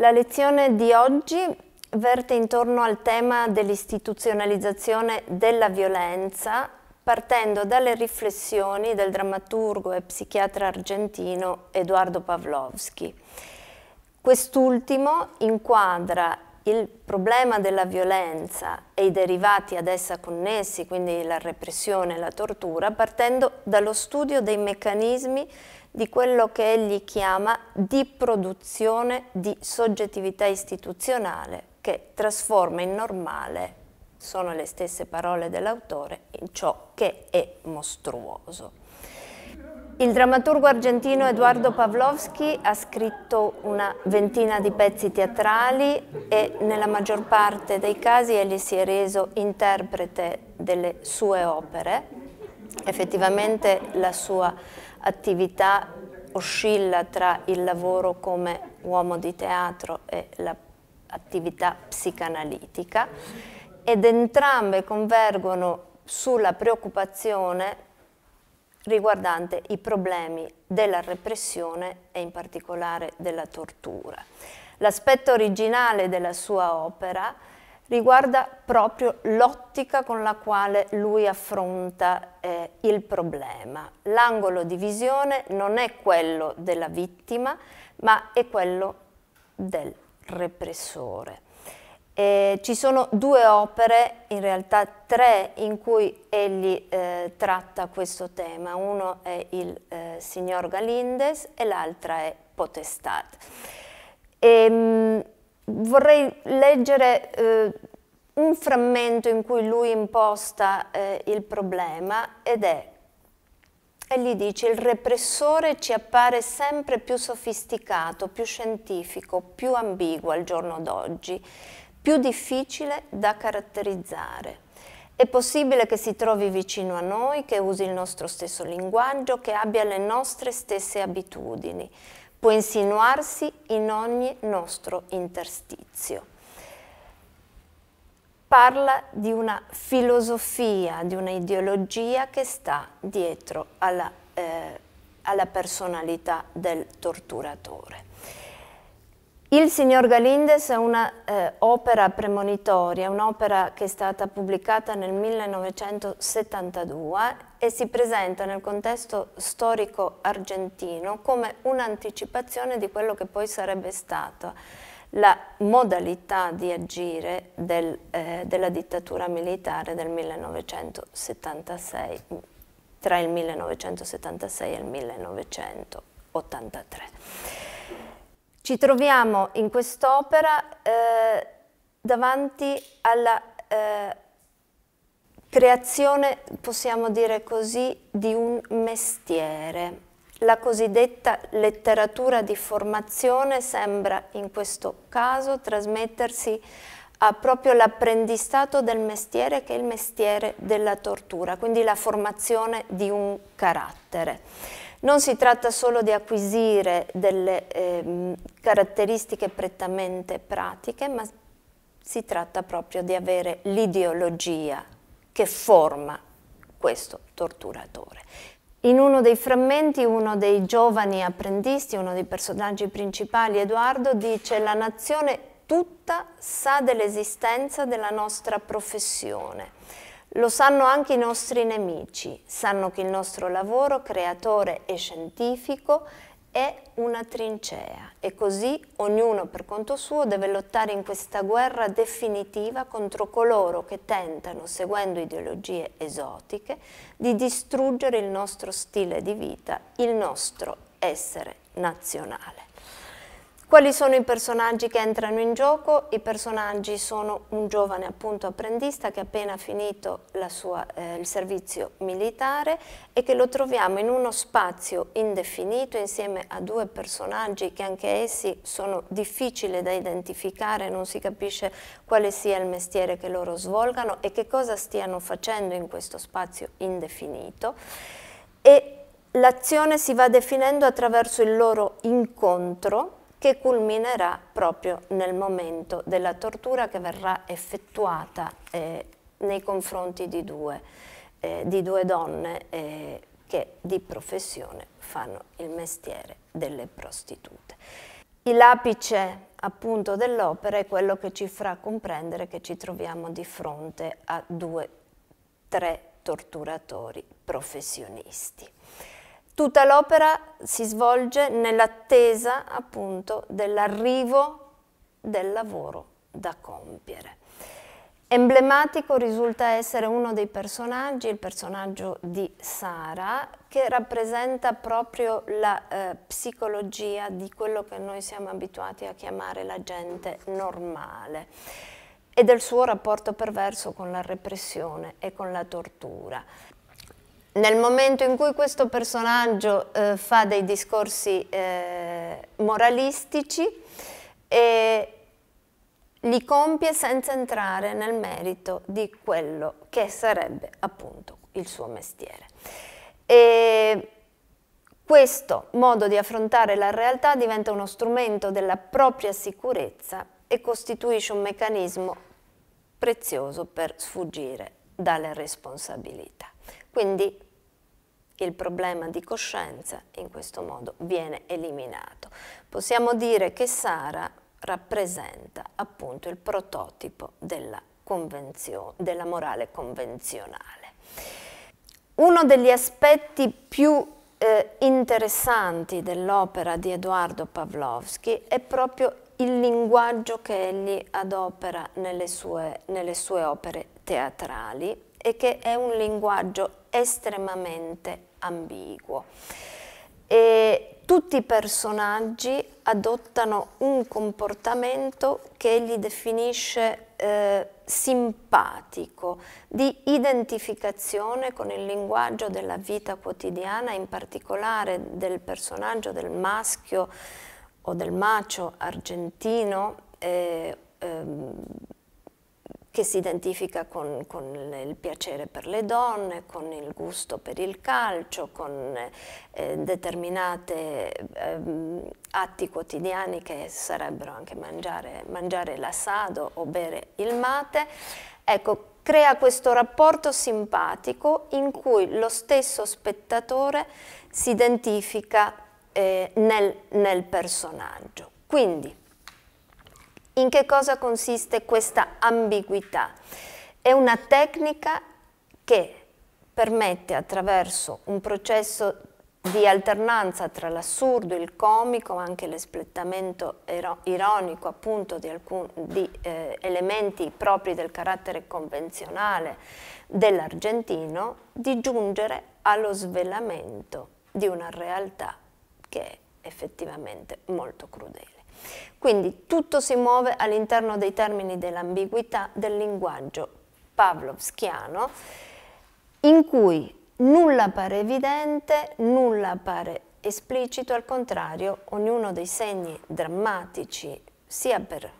La lezione di oggi verte intorno al tema dell'istituzionalizzazione della violenza partendo dalle riflessioni del drammaturgo e psichiatra argentino Edoardo Pavlovsky. Quest'ultimo inquadra il problema della violenza e i derivati ad essa connessi, quindi la repressione e la tortura, partendo dallo studio dei meccanismi di quello che egli chiama di produzione di soggettività istituzionale che trasforma in normale, sono le stesse parole dell'autore, in ciò che è mostruoso. Il drammaturgo argentino Eduardo Pavlovsky ha scritto una ventina di pezzi teatrali e nella maggior parte dei casi egli si è reso interprete delle sue opere. Effettivamente la sua attività oscilla tra il lavoro come uomo di teatro e l'attività psicanalitica ed entrambe convergono sulla preoccupazione riguardante i problemi della repressione e in particolare della tortura. L'aspetto originale della sua opera riguarda proprio l'ottica con la quale lui affronta eh, il problema. L'angolo di visione non è quello della vittima, ma è quello del repressore. Eh, ci sono due opere, in realtà tre, in cui egli eh, tratta questo tema. Uno è il eh, Signor Galindes e l'altra è Potestat. E, ehm, mh, vorrei leggere eh, un frammento in cui lui imposta eh, il problema ed è Egli dice il repressore ci appare sempre più sofisticato, più scientifico, più ambiguo al giorno d'oggi più difficile da caratterizzare. È possibile che si trovi vicino a noi, che usi il nostro stesso linguaggio, che abbia le nostre stesse abitudini. Può insinuarsi in ogni nostro interstizio. Parla di una filosofia, di una ideologia che sta dietro alla, eh, alla personalità del torturatore. Il signor Galindes è un'opera eh, premonitoria, un'opera che è stata pubblicata nel 1972 e si presenta nel contesto storico argentino come un'anticipazione di quello che poi sarebbe stata la modalità di agire del, eh, della dittatura militare del 1976, tra il 1976 e il 1983. Ci troviamo in quest'opera eh, davanti alla eh, creazione, possiamo dire così, di un mestiere. La cosiddetta letteratura di formazione sembra in questo caso trasmettersi a proprio l'apprendistato del mestiere che è il mestiere della tortura, quindi la formazione di un carattere. Non si tratta solo di acquisire delle eh, caratteristiche prettamente pratiche, ma si tratta proprio di avere l'ideologia che forma questo torturatore. In uno dei frammenti, uno dei giovani apprendisti, uno dei personaggi principali, Edoardo, dice la nazione tutta sa dell'esistenza della nostra professione lo sanno anche i nostri nemici, sanno che il nostro lavoro creatore e scientifico è una trincea e così ognuno per conto suo deve lottare in questa guerra definitiva contro coloro che tentano, seguendo ideologie esotiche, di distruggere il nostro stile di vita, il nostro essere nazionale. Quali sono i personaggi che entrano in gioco? I personaggi sono un giovane appunto apprendista che ha appena finito sua, eh, il servizio militare e che lo troviamo in uno spazio indefinito insieme a due personaggi che anche essi sono difficili da identificare, non si capisce quale sia il mestiere che loro svolgano e che cosa stiano facendo in questo spazio indefinito. E l'azione si va definendo attraverso il loro incontro che culminerà proprio nel momento della tortura che verrà effettuata eh, nei confronti di due, eh, di due donne eh, che di professione fanno il mestiere delle prostitute. L'apice appunto dell'opera è quello che ci farà comprendere che ci troviamo di fronte a due, tre torturatori professionisti. Tutta l'opera si svolge nell'attesa appunto dell'arrivo del lavoro da compiere. Emblematico risulta essere uno dei personaggi, il personaggio di Sara, che rappresenta proprio la eh, psicologia di quello che noi siamo abituati a chiamare la gente normale e del suo rapporto perverso con la repressione e con la tortura nel momento in cui questo personaggio eh, fa dei discorsi eh, moralistici, eh, li compie senza entrare nel merito di quello che sarebbe appunto il suo mestiere. E questo modo di affrontare la realtà diventa uno strumento della propria sicurezza e costituisce un meccanismo prezioso per sfuggire dalle responsabilità. Quindi il problema di coscienza in questo modo viene eliminato. Possiamo dire che Sara rappresenta appunto il prototipo della, della morale convenzionale. Uno degli aspetti più eh, interessanti dell'opera di Edoardo Pavlovsky è proprio il linguaggio che egli adopera nelle sue, nelle sue opere teatrali e che è un linguaggio estremamente ambiguo. E tutti i personaggi adottano un comportamento che egli definisce eh, simpatico, di identificazione con il linguaggio della vita quotidiana, in particolare del personaggio del maschio o del macio argentino. Eh, ehm, che si identifica con, con, il piacere per le donne, con il gusto per il calcio, con eh, determinati eh, atti quotidiani che sarebbero anche mangiare, mangiare l'assado o bere il mate. Ecco, crea questo rapporto simpatico in cui lo stesso spettatore si identifica eh, nel, nel personaggio. Quindi in che cosa consiste questa ambiguità? È una tecnica che permette attraverso un processo di alternanza tra l'assurdo, il comico, anche l'esplettamento ironico appunto di alcuni eh, elementi propri del carattere convenzionale dell'argentino, di giungere allo svelamento di una realtà che è effettivamente molto crudele. Quindi tutto si muove all'interno dei termini dell'ambiguità del linguaggio pavlovskiano, in cui nulla pare evidente, nulla pare esplicito, al contrario, ognuno dei segni drammatici, sia per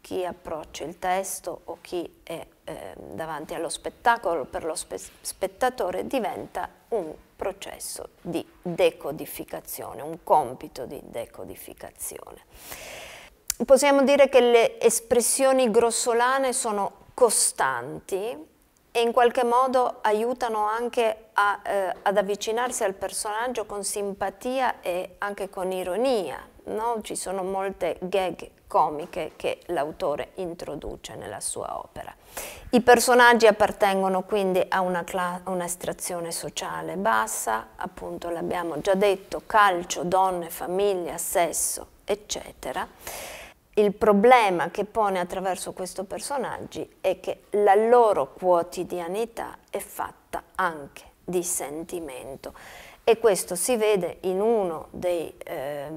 chi approccia il testo o chi è eh, davanti allo spettacolo per lo spe spettatore diventa un processo di decodificazione, un compito di decodificazione. Possiamo dire che le espressioni grossolane sono costanti e in qualche modo aiutano anche a, eh, ad avvicinarsi al personaggio con simpatia e anche con ironia. No? Ci sono molte gag comiche che l'autore introduce nella sua opera. I personaggi appartengono quindi a una, una estrazione sociale bassa, appunto l'abbiamo già detto, calcio, donne, famiglia, sesso, eccetera. Il problema che pone attraverso questi personaggi è che la loro quotidianità è fatta anche di sentimento e questo si vede in uno dei, eh,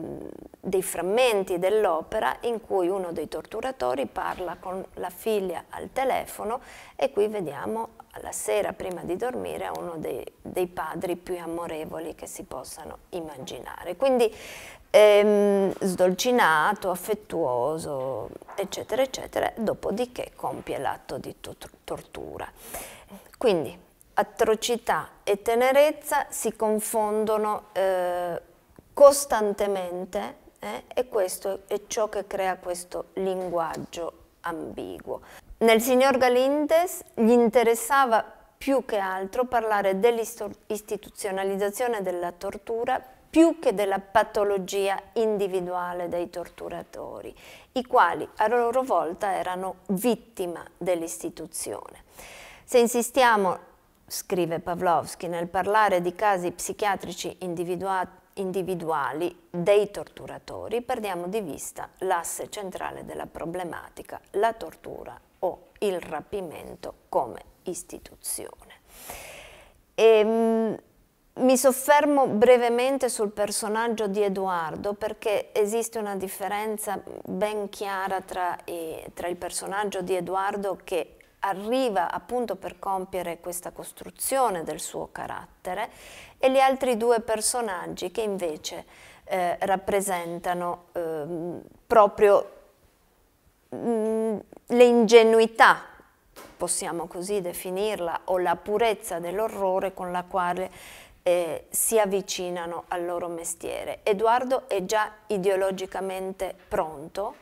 dei frammenti dell'opera in cui uno dei torturatori parla con la figlia al telefono e qui vediamo la sera prima di dormire uno dei, dei padri più amorevoli che si possano immaginare. Quindi ehm, sdolcinato, affettuoso, eccetera, eccetera, dopodiché compie l'atto di tortura. Quindi atrocità e tenerezza si confondono eh, costantemente eh, e questo è ciò che crea questo linguaggio ambiguo. Nel signor Galindes gli interessava più che altro parlare dell'istituzionalizzazione della tortura più che della patologia individuale dei torturatori, i quali a loro volta erano vittima dell'istituzione. Se insistiamo scrive Pavlovsky, nel parlare di casi psichiatrici individuali dei torturatori, perdiamo di vista l'asse centrale della problematica, la tortura o il rapimento come istituzione. E, ehm, mi soffermo brevemente sul personaggio di Edoardo perché esiste una differenza ben chiara tra, eh, tra il personaggio di Edoardo che arriva appunto per compiere questa costruzione del suo carattere e gli altri due personaggi che invece eh, rappresentano eh, proprio mh, mm, le possiamo così definirla, o la purezza dell'orrore con la quale eh, si avvicinano al loro mestiere. Edoardo è già ideologicamente pronto,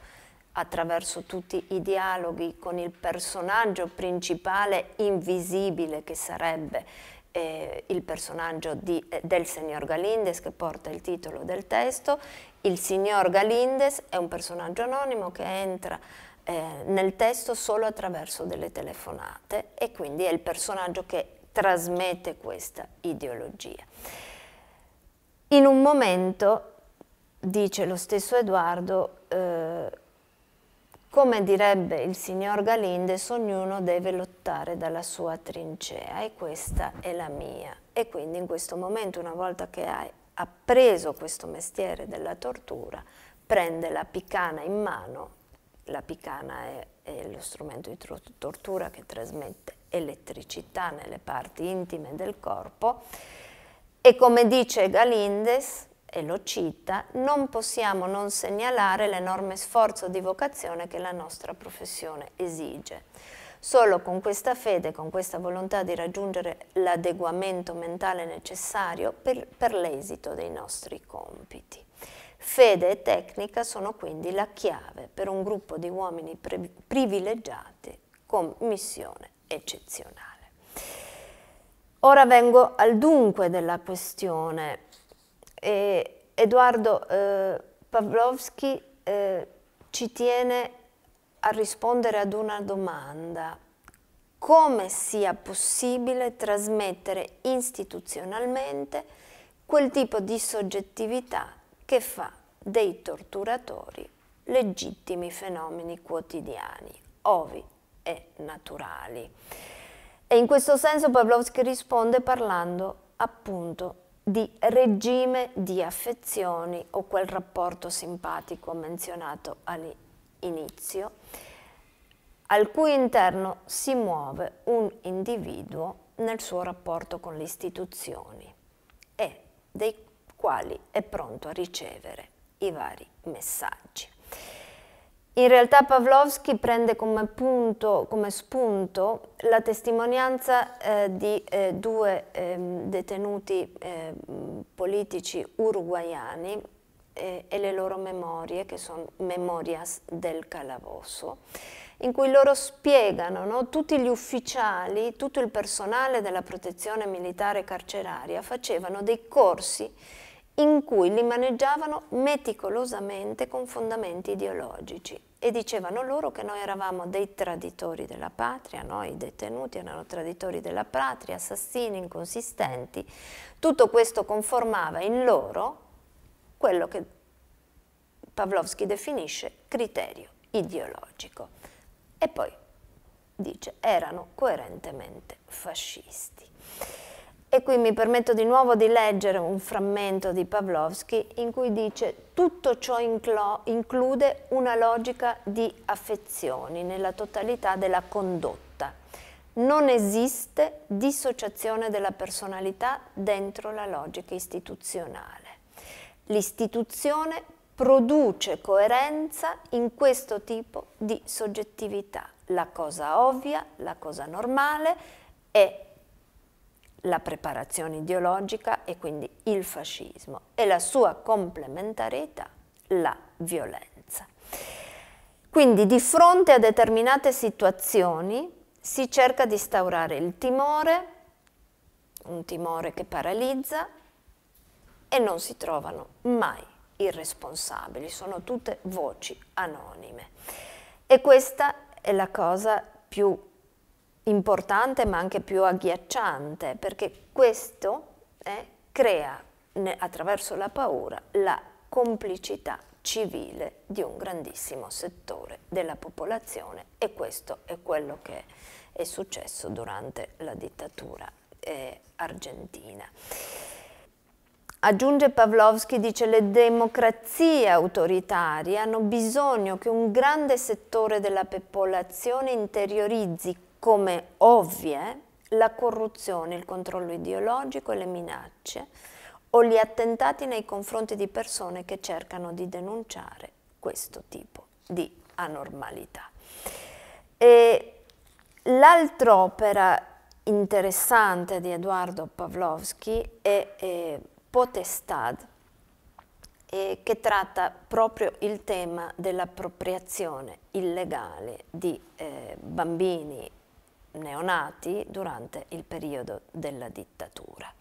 attraverso tutti i dialoghi con il personaggio principale invisibile che sarebbe eh, il personaggio di, eh, del signor Galindes che porta il titolo del testo. Il signor Galindes è un personaggio anonimo che entra eh, nel testo solo attraverso delle telefonate e quindi è il personaggio che trasmette questa ideologia. In un momento, dice lo stesso Edoardo, eh, come direbbe il signor Galindes, ognuno deve lottare dalla sua trincea e questa è la mia. E quindi in questo momento, una volta che hai appreso questo mestiere della tortura, prende la picana in mano, la picana è, è lo strumento di tortura che trasmette elettricità nelle parti intime del corpo, e come dice Galindes, e lo cita, non possiamo non segnalare l'enorme sforzo di vocazione che la nostra professione esige. Solo con questa fede, con questa volontà di raggiungere l'adeguamento mentale necessario per, per l'esito dei nostri compiti. Fede e tecnica sono quindi la chiave per un gruppo di uomini privilegiati con missione eccezionale. Ora vengo al dunque della questione e Edoardo eh, Pavlovsky eh, ci tiene a rispondere ad una domanda. Come sia possibile trasmettere istituzionalmente quel tipo di soggettività che fa dei torturatori legittimi fenomeni quotidiani, ovi e naturali. E in questo senso Pavlovsky risponde parlando appunto di regime di affezioni o quel rapporto simpatico menzionato all'inizio, al cui interno si muove un individuo nel suo rapporto con le istituzioni e dei quali è pronto a ricevere i vari messaggi. In realtà Pavlovsky prende come, punto, come spunto la testimonianza eh, di eh, due ehm, ehm, eh, detenuti politici uruguaiani e le loro memorie, che sono Memorias del Calavosso, in cui loro spiegano no, tutti gli ufficiali, tutto il personale della protezione militare carceraria facevano dei corsi in cui li maneggiavano meticolosamente con fondamenti ideologici e dicevano loro che noi eravamo dei traditori della patria, noi detenuti erano traditori della patria, assassini, inconsistenti. Tutto questo conformava in loro quello che Pavlovsky definisce criterio ideologico. E poi dice erano coerentemente fascisti. E qui mi permetto di nuovo di leggere un frammento di Pavlovsky in cui dice tutto ciò include una logica di affezioni nella totalità della condotta. Non esiste dissociazione della personalità dentro la logica istituzionale. L'istituzione produce coerenza in questo tipo di soggettività. La cosa ovvia, la cosa normale è la preparazione ideologica e quindi il fascismo e la sua complementarietà, la violenza. Quindi di fronte a determinate situazioni si cerca di instaurare il timore, un timore che paralizza e non si trovano mai i responsabili, sono tutte voci anonime. E questa è la cosa più importante ma anche più agghiacciante, perché questo eh, crea attraverso la paura la complicità civile di un grandissimo settore della popolazione e questo è quello che è successo durante la dittatura eh, argentina. Aggiunge Pavlovsky, dice le democrazie autoritarie hanno bisogno che un grande settore della popolazione interiorizzi come ovvie la corruzione, il controllo ideologico e le minacce o gli attentati nei confronti di persone che cercano di denunciare questo tipo di anormalità. l'altra opera interessante di Edoardo Pavlovsky è, è Potestad, eh, che tratta proprio il tema dell'appropriazione illegale di eh, bambini neonati durante il periodo della dittatura.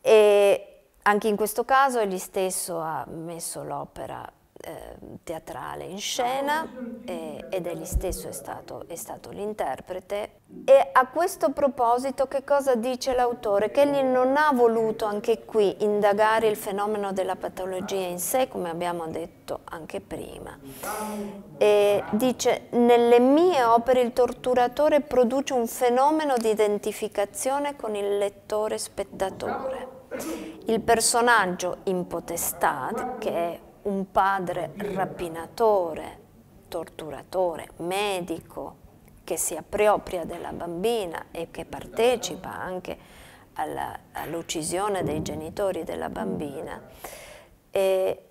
E anche in questo caso egli stesso ha messo l'opera Ehm, teatrale in scena e, ed egli stesso è stato, stato l'interprete. E a questo proposito che cosa dice l'autore? Che egli non ha voluto anche qui indagare il fenomeno della patologia in sé, come abbiamo detto anche prima. E dice, nelle mie opere il torturatore produce un fenomeno di identificazione con il lettore spettatore. Il personaggio in potestà, che è un padre rapinatore, torturatore, medico che si appropria della bambina e che partecipa anche all'uccisione all dei genitori della bambina. E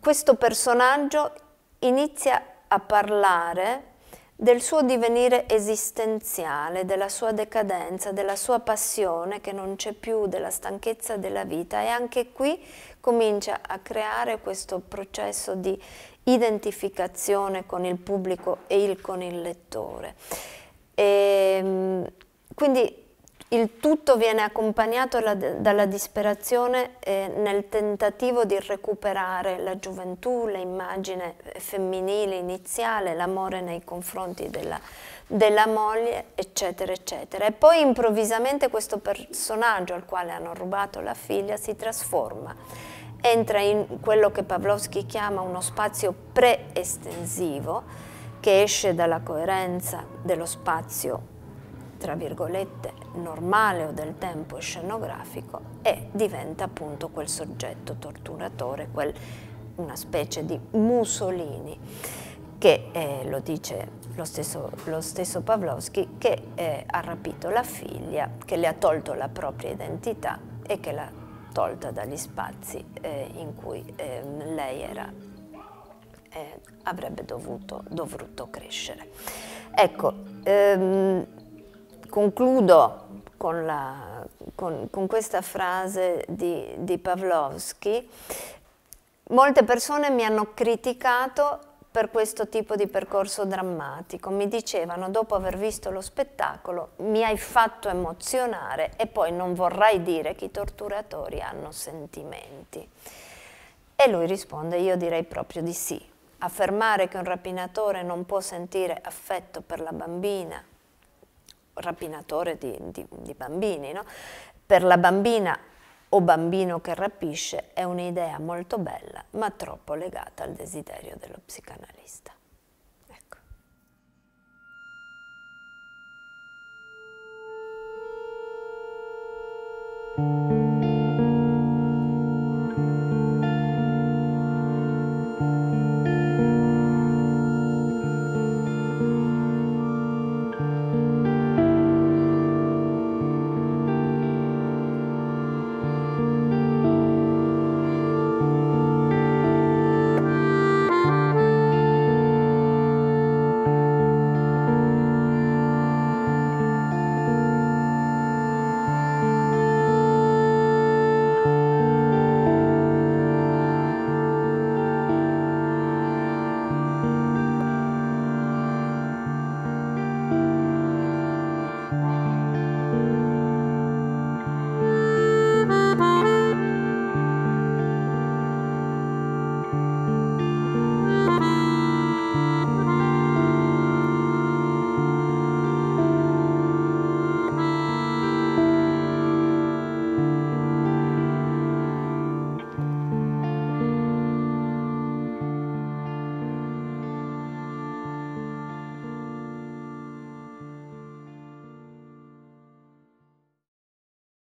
questo personaggio inizia a parlare del suo divenire esistenziale, della sua decadenza, della sua passione che non c'è più, della stanchezza della vita e anche qui comincia a creare questo processo di identificazione con il pubblico e il, con il lettore. E, ehm, quindi il tutto viene accompagnato la, dalla disperazione eh, nel tentativo di recuperare la gioventù, l'immagine eh, femminile iniziale, l'amore nei confronti della, della moglie, eccetera, eccetera. E poi improvvisamente questo personaggio al quale hanno rubato la figlia si trasforma, entra in quello che Pavlovsky chiama uno spazio pre-estensivo, che esce dalla coerenza dello spazio tra virgolette, normale o del tempo scenografico e diventa appunto quel soggetto torturatore, quel, una specie di Mussolini che, eh, lo dice lo stesso, lo stesso Pavlovsky, che eh, ha rapito la figlia, che le ha tolto la propria identità e che l'ha tolta dagli spazi eh, in cui eh, lei era, eh, avrebbe dovuto, dovuto crescere. Ecco, ehm, concludo con, la, con, con questa frase di, di Pavlovsky. Molte persone mi hanno criticato per questo tipo di percorso drammatico. Mi dicevano, dopo aver visto lo spettacolo, mi hai fatto emozionare e poi non vorrai dire che i torturatori hanno sentimenti. E lui risponde, io direi proprio di sì. Affermare che un rapinatore non può sentire affetto per la bambina rapinatore di, di, di bambini. No? Per la bambina o bambino che rapisce è un'idea molto bella, ma troppo legata al desiderio dello psicanalista.